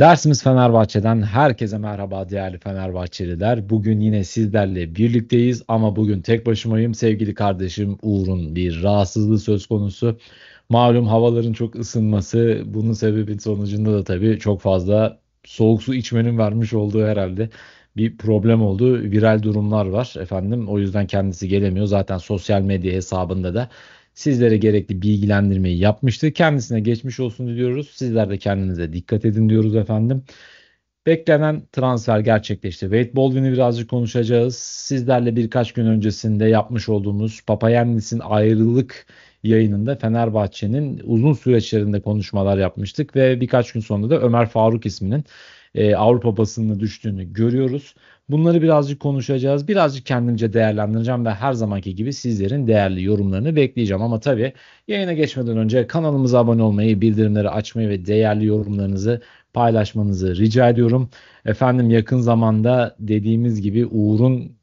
Dersimiz Fenerbahçe'den herkese merhaba değerli Fenerbahçeliler. Bugün yine sizlerle birlikteyiz ama bugün tek başımayım. Sevgili kardeşim Uğur'un bir rahatsızlığı söz konusu. Malum havaların çok ısınması bunun sebebi sonucunda da tabii çok fazla soğuk su içmenin vermiş olduğu herhalde bir problem oldu. Viral durumlar var efendim. O yüzden kendisi gelemiyor. Zaten sosyal medya hesabında da sizlere gerekli bilgilendirmeyi yapmıştı. Kendisine geçmiş olsun diyoruz. Sizler de kendinize dikkat edin diyoruz efendim. Beklenen transfer gerçekleşti. Wade Baldwin'i birazcık konuşacağız. Sizlerle birkaç gün öncesinde yapmış olduğumuz Papayannis'in ayrılık yayınında Fenerbahçe'nin uzun süreçlerinde konuşmalar yapmıştık ve birkaç gün sonra da Ömer Faruk isminin e, Avrupa basınına düştüğünü görüyoruz. Bunları birazcık konuşacağız. Birazcık kendimce değerlendireceğim ve her zamanki gibi sizlerin değerli yorumlarını bekleyeceğim. Ama tabii yayına geçmeden önce kanalımıza abone olmayı, bildirimleri açmayı ve değerli yorumlarınızı paylaşmanızı rica ediyorum. Efendim yakın zamanda dediğimiz gibi Uğur'un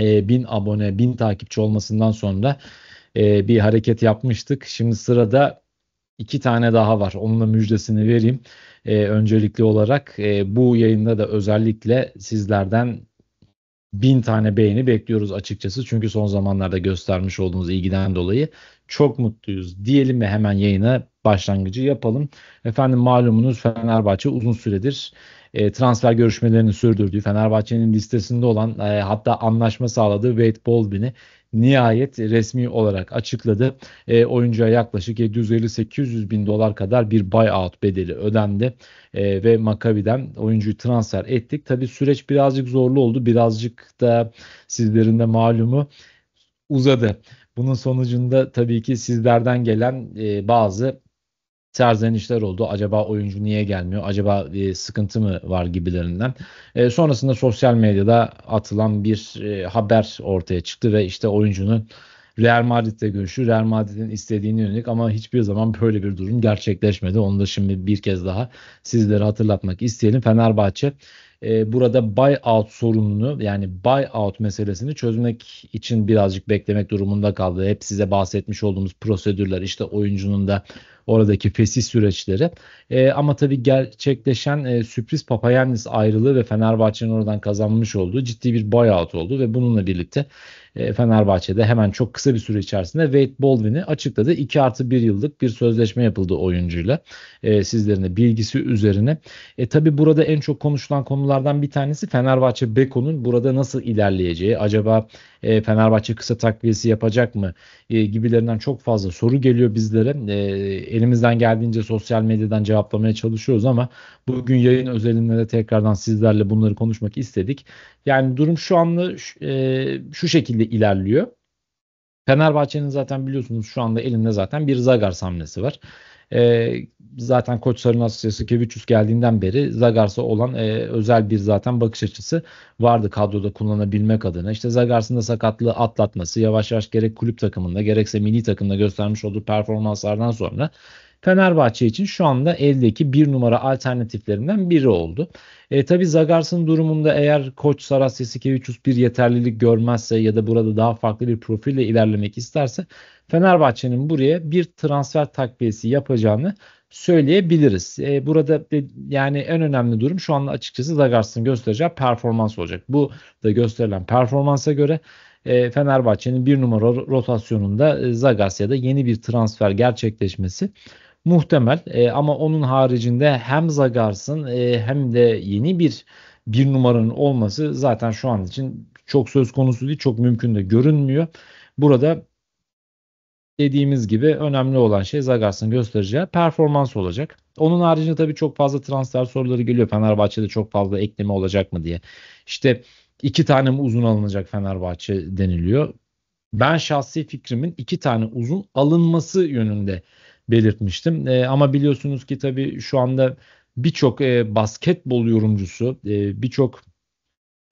e, bin abone, bin takipçi olmasından sonra e, bir hareket yapmıştık. Şimdi sırada iki tane daha var. onun da müjdesini vereyim. E, öncelikli olarak e, bu yayında da özellikle sizlerden bin tane beğeni bekliyoruz açıkçası. Çünkü son zamanlarda göstermiş olduğunuz ilgiden dolayı çok mutluyuz diyelim ve hemen yayına başlangıcı yapalım. Efendim malumunuz Fenerbahçe uzun süredir e, transfer görüşmelerini sürdürdüğü Fenerbahçe'nin listesinde olan e, hatta anlaşma sağladığı Wade Baldwin'i nihayet resmi olarak açıkladı. E, oyuncuya yaklaşık 750-800 bin dolar kadar bir buyout bedeli ödendi e, ve Makabi'den oyuncuyu transfer ettik. Tabi süreç birazcık zorlu oldu. Birazcık da sizlerin de malumu uzadı. Bunun sonucunda tabii ki sizlerden gelen e, bazı serzenişler oldu. Acaba oyuncu niye gelmiyor? Acaba e, sıkıntı mı var gibilerinden. E, sonrasında sosyal medyada atılan bir e, haber ortaya çıktı ve işte oyuncunun Real Madrid'de görüşü Real Madrid'in istediğini yönelik ama hiçbir zaman böyle bir durum gerçekleşmedi. Onu da şimdi bir kez daha sizlere hatırlatmak isteyelim. Fenerbahçe e, burada buyout sorununu yani buyout meselesini çözmek için birazcık beklemek durumunda kaldı. Hep size bahsetmiş olduğumuz prosedürler işte oyuncunun da oradaki fesih süreçleri. E, ama tabii gerçekleşen e, sürpriz Papayannis ayrılığı ve Fenerbahçe'nin oradan kazanmış olduğu ciddi bir buyout oldu ve bununla birlikte e, Fenerbahçe'de hemen çok kısa bir süre içerisinde Wade Baldwin'i açıkladı. 2 artı 1 yıllık bir sözleşme yapıldı oyuncuyla. E, sizlerin de bilgisi üzerine. E, tabii burada en çok konuşulan konu konulardan bir tanesi Fenerbahçe Beko'nun burada nasıl ilerleyeceği. Acaba e, Fenerbahçe kısa takviyesi yapacak mı e, gibilerinden çok fazla soru geliyor bizlere. E, elimizden geldiğince sosyal medyadan cevaplamaya çalışıyoruz ama bugün yayın özelinde de tekrardan sizlerle bunları konuşmak istedik. Yani durum şu anlı e, şu şekilde ilerliyor. Fenerbahçe'nin zaten biliyorsunuz şu anda elinde zaten bir Zagars hamlesi var. E, zaten Koç Sarı'nın asistiyası Kevicius geldiğinden beri Zagars'a olan e, özel bir zaten bakış açısı vardı kadroda kullanabilmek adına. İşte Zagars'ın da sakatlığı atlatması yavaş yavaş gerek kulüp takımında gerekse mini takımda göstermiş olduğu performanslardan sonra Fenerbahçe için şu anda eldeki bir numara alternatiflerinden biri oldu. E, tabii Zagars'ın durumunda eğer koç Saras Yesikevicius bir yeterlilik görmezse ya da burada daha farklı bir profille ilerlemek isterse Fenerbahçe'nin buraya bir transfer takviyesi yapacağını söyleyebiliriz. E, burada de, yani en önemli durum şu anda açıkçası Zagars'ın göstereceği performans olacak. Bu da gösterilen performansa göre e, Fenerbahçe'nin bir numara rotasyonunda e, ya da yeni bir transfer gerçekleşmesi muhtemel. E, ama onun haricinde hem Zagars'ın e, hem de yeni bir bir numaranın olması zaten şu an için çok söz konusu değil, çok mümkün de görünmüyor. Burada dediğimiz gibi önemli olan şey Zagars'ın göstereceği performans olacak. Onun haricinde tabii çok fazla transfer soruları geliyor. Fenerbahçe'de çok fazla ekleme olacak mı diye. İşte iki tane mi uzun alınacak Fenerbahçe deniliyor. Ben şahsi fikrimin iki tane uzun alınması yönünde belirtmiştim. E, ama biliyorsunuz ki tabii şu anda birçok e, basketbol yorumcusu, e, birçok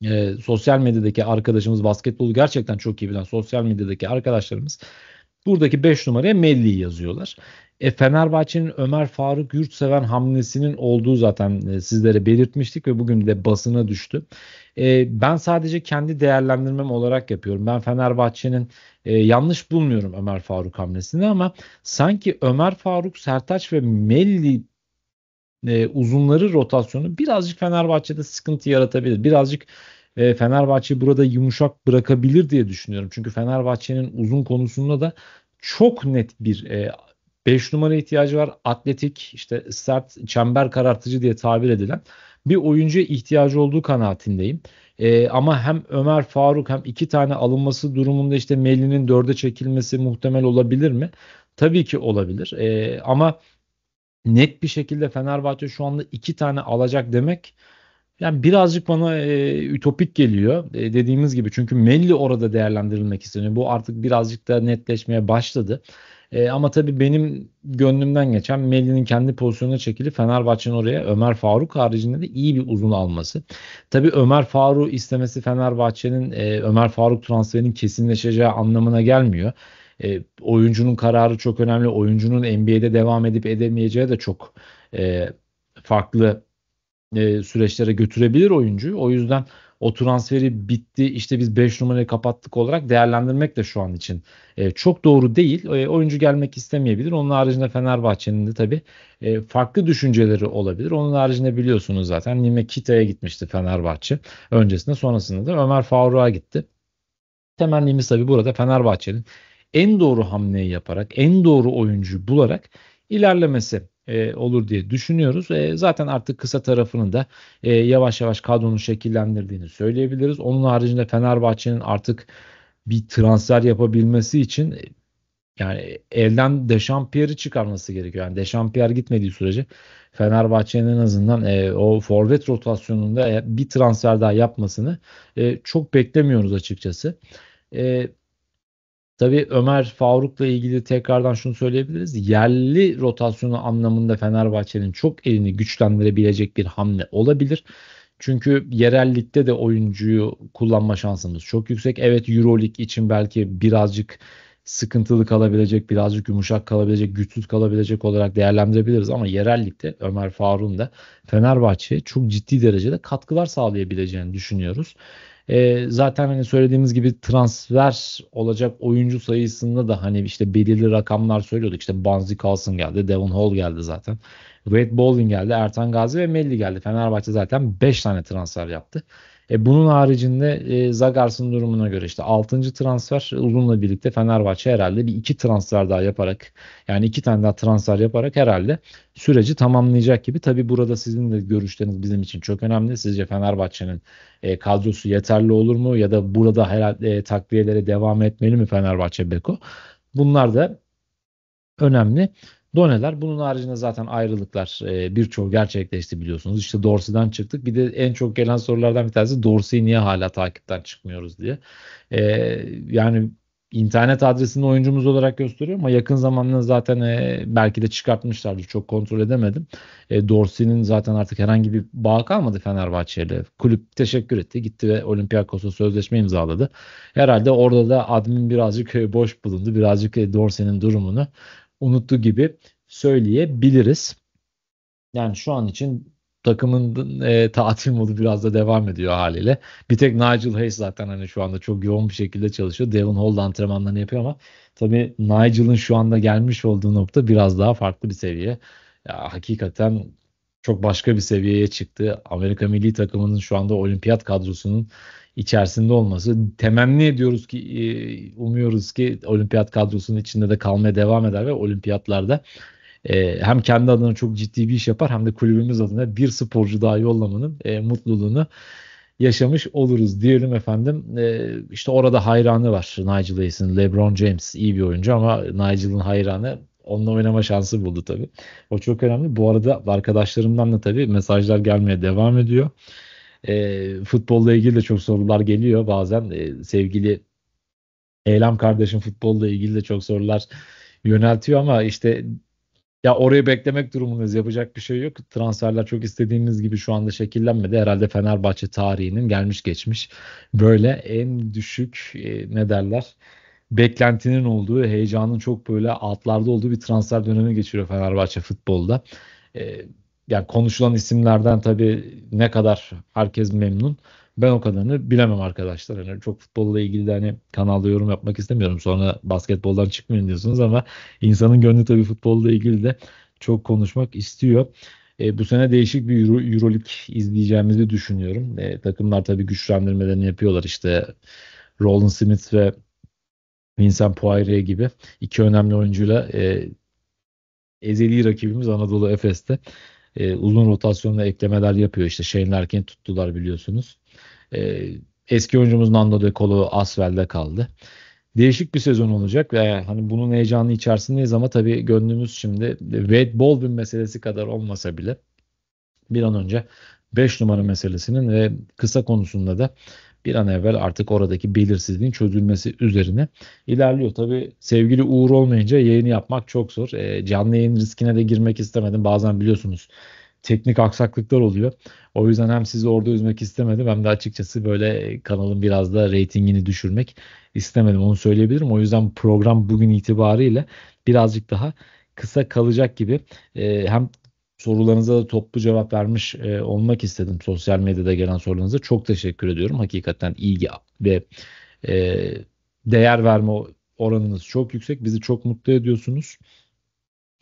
e, sosyal medyadaki arkadaşımız basketbolu gerçekten çok iyi bilen sosyal medyadaki arkadaşlarımız Buradaki 5 numaraya Melli'yi yazıyorlar. E, Fenerbahçe'nin Ömer Faruk Yurtseven hamlesinin olduğu zaten e, sizlere belirtmiştik ve bugün de basına düştü. E, ben sadece kendi değerlendirmem olarak yapıyorum. Ben Fenerbahçe'nin e, yanlış bulmuyorum Ömer Faruk hamlesini ama sanki Ömer Faruk, Sertaç ve Melli e, uzunları rotasyonu birazcık Fenerbahçe'de sıkıntı yaratabilir. Birazcık e, Fenerbahçe burada yumuşak bırakabilir diye düşünüyorum. Çünkü Fenerbahçe'nin uzun konusunda da çok net bir e, numara ihtiyacı var. Atletik, işte sert, çember karartıcı diye tabir edilen bir oyuncu ihtiyacı olduğu kanaatindeyim. E, ama hem Ömer Faruk hem iki tane alınması durumunda işte Melli'nin dörde çekilmesi muhtemel olabilir mi? Tabii ki olabilir. E, ama net bir şekilde Fenerbahçe şu anda iki tane alacak demek yani birazcık bana e, ütopik geliyor e, dediğimiz gibi çünkü Melli orada değerlendirilmek isteniyor. Bu artık birazcık da netleşmeye başladı. E, ama tabii benim gönlümden geçen Melli'nin kendi pozisyonuna çekilip Fenerbahçe'nin oraya Ömer Faruk haricinde de iyi bir uzun alması. Tabii Ömer Faruk istemesi Fenerbahçe'nin e, Ömer Faruk transferinin kesinleşeceği anlamına gelmiyor. E, oyuncunun kararı çok önemli. Oyuncunun NBA'de devam edip edemeyeceği de çok e, farklı e, süreçlere götürebilir oyuncu. O yüzden o transferi bitti işte biz 5 numarayı kapattık olarak değerlendirmek de şu an için e, çok doğru değil. E, oyuncu gelmek istemeyebilir. Onun haricinde Fenerbahçe'nin de tabii e, farklı düşünceleri olabilir. Onun haricinde biliyorsunuz zaten Nime Kita'ya gitmişti Fenerbahçe. Öncesinde sonrasında da Ömer Faruk'a gitti. Temennimiz tabii burada Fenerbahçe'nin en doğru hamleyi yaparak, en doğru oyuncuyu bularak ilerlemesi e, olur diye düşünüyoruz. E, zaten artık kısa tarafının da e, yavaş yavaş kadronun şekillendirdiğini söyleyebiliriz. Onun haricinde Fenerbahçe'nin artık bir transfer yapabilmesi için e, yani elden Dechampierre'i çıkarması gerekiyor. Yani Dechampier gitmediği sürece Fenerbahçe'nin en azından e, o forvet rotasyonunda e, bir transfer daha yapmasını e, çok beklemiyoruz açıkçası. E, Tabii Ömer Faruk'la ilgili tekrardan şunu söyleyebiliriz. Yerli rotasyonu anlamında Fenerbahçe'nin çok elini güçlendirebilecek bir hamle olabilir. Çünkü yerellikte de oyuncuyu kullanma şansımız çok yüksek. Evet Euroleague için belki birazcık sıkıntılı kalabilecek, birazcık yumuşak kalabilecek, güçsüz kalabilecek olarak değerlendirebiliriz ama yerellikte Ömer Faruk'un da Fenerbahçe'ye çok ciddi derecede katkılar sağlayabileceğini düşünüyoruz. E, zaten hani söylediğimiz gibi transfer olacak oyuncu sayısında da hani işte belirli rakamlar söylüyorduk. İşte Banzi Carlson geldi, Devon Hall geldi zaten. Wade Bowling geldi, Ertan Gazi ve Melli geldi. Fenerbahçe zaten 5 tane transfer yaptı. E, bunun haricinde e, Zagars'ın durumuna göre işte 6. transfer uzunla birlikte Fenerbahçe herhalde bir iki transfer daha yaparak yani iki tane daha transfer yaparak herhalde süreci tamamlayacak gibi. Tabi burada sizin de görüşleriniz bizim için çok önemli. Sizce Fenerbahçe'nin e, kadrosu yeterli olur mu ya da burada herhalde e, takviyelere devam etmeli mi Fenerbahçe Beko? Bunlar da önemli doneler. Bunun haricinde zaten ayrılıklar e, birçoğu gerçekleşti biliyorsunuz. İşte Dorsey'den çıktık. Bir de en çok gelen sorulardan bir tanesi Dorsey niye hala takipten çıkmıyoruz diye. E, yani internet adresini oyuncumuz olarak gösteriyor ama yakın zamanda zaten e, belki de çıkartmışlardı. Çok kontrol edemedim. E, Dorsey'nin zaten artık herhangi bir bağ kalmadı Fenerbahçe'yle. Kulüp teşekkür etti. Gitti ve Olympiakos'a sözleşme imzaladı. Herhalde orada da admin birazcık e, boş bulundu. Birazcık e, Dorsey'nin durumunu unuttu gibi söyleyebiliriz. Yani şu an için takımın e, tatil modu biraz da devam ediyor haliyle. Bir tek Nigel Hayes zaten hani şu anda çok yoğun bir şekilde çalışıyor. Devon Hall antrenmanlarını yapıyor ama tabii Nigel'ın şu anda gelmiş olduğu nokta biraz daha farklı bir seviye. Ya, hakikaten çok başka bir seviyeye çıktı. Amerika milli takımının şu anda olimpiyat kadrosunun içerisinde olması. Temenni ediyoruz ki e, umuyoruz ki olimpiyat kadrosunun içinde de kalmaya devam eder ve olimpiyatlarda e, hem kendi adına çok ciddi bir iş yapar hem de kulübümüz adına bir sporcu daha yollamanın e, mutluluğunu yaşamış oluruz diyelim efendim. E, işte orada hayranı var Nigel Hayes'in. LeBron James iyi bir oyuncu ama Nigel'ın hayranı onunla oynama şansı buldu tabii. O çok önemli. Bu arada arkadaşlarımdan da tabii mesajlar gelmeye devam ediyor. E, futbolla ilgili de çok sorular geliyor bazen. E, sevgili Eylem kardeşim futbolla ilgili de çok sorular yöneltiyor ama işte ya orayı beklemek durumundayız. Yapacak bir şey yok. Transferler çok istediğimiz gibi şu anda şekillenmedi. Herhalde Fenerbahçe tarihinin gelmiş geçmiş böyle en düşük e, ne derler beklentinin olduğu, heyecanın çok böyle altlarda olduğu bir transfer dönemi geçiriyor Fenerbahçe futbolda. E, yani konuşulan isimlerden tabii ne kadar herkes memnun. Ben o kadarını bilemem arkadaşlar. Yani çok futbolla ilgili de hani kanalda yorum yapmak istemiyorum. Sonra basketboldan çıkmayın diyorsunuz ama insanın gönlü tabii futbolla ilgili de çok konuşmak istiyor. E, bu sene değişik bir Euro, Euroleague izleyeceğimizi düşünüyorum. E, takımlar tabii güçlendirmelerini yapıyorlar işte. Roland Smith ve Vincent Poirier gibi iki önemli oyuncuyla e, ezeli rakibimiz Anadolu Efes'te e, uzun rotasyonla eklemeler yapıyor. İşte Shane Larkin'i tuttular biliyorsunuz. E, eski oyuncumuz Nando De Colo Asvel'de kaldı. Değişik bir sezon olacak ve hani bunun heyecanı içerisindeyiz ama tabii gönlümüz şimdi Wade Baldwin meselesi kadar olmasa bile bir an önce 5 numara meselesinin ve kısa konusunda da bir an evvel artık oradaki belirsizliğin çözülmesi üzerine ilerliyor. Tabi sevgili Uğur olmayınca yayını yapmak çok zor. E, canlı yayın riskine de girmek istemedim. Bazen biliyorsunuz teknik aksaklıklar oluyor. O yüzden hem sizi orada üzmek istemedim hem de açıkçası böyle kanalın biraz da reytingini düşürmek istemedim. Onu söyleyebilirim. O yüzden program bugün itibariyle birazcık daha kısa kalacak gibi. E, hem sorularınıza da toplu cevap vermiş e, olmak istedim sosyal medyada gelen sorularınıza. Çok teşekkür ediyorum. Hakikaten ilgi ve e, değer verme oranınız çok yüksek. Bizi çok mutlu ediyorsunuz.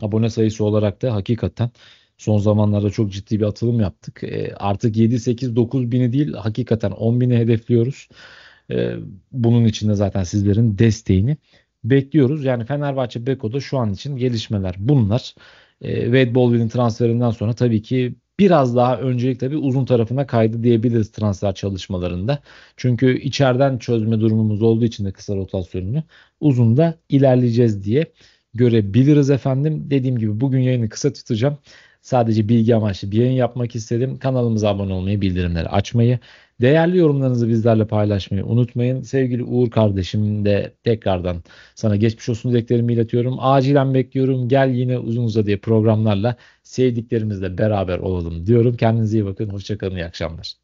Abone sayısı olarak da hakikaten son zamanlarda çok ciddi bir atılım yaptık. E, artık 7-8-9 bini değil hakikaten 10 bini hedefliyoruz. E, bunun için de zaten sizlerin desteğini bekliyoruz. Yani Fenerbahçe Beko'da şu an için gelişmeler bunlar e, Wade Baldwin'in transferinden sonra tabii ki biraz daha öncelik tabii uzun tarafına kaydı diyebiliriz transfer çalışmalarında. Çünkü içeriden çözme durumumuz olduğu için de kısa rotasyonunu uzun da ilerleyeceğiz diye görebiliriz efendim. Dediğim gibi bugün yayını kısa tutacağım. Sadece bilgi amaçlı bir yayın yapmak istedim. Kanalımıza abone olmayı, bildirimleri açmayı Değerli yorumlarınızı bizlerle paylaşmayı unutmayın. Sevgili Uğur kardeşim de tekrardan sana geçmiş olsun dileklerimi iletiyorum. Acilen bekliyorum. Gel yine uzun uzadıya programlarla sevdiklerimizle beraber olalım diyorum. Kendinize iyi bakın. Hoşçakalın. İyi akşamlar.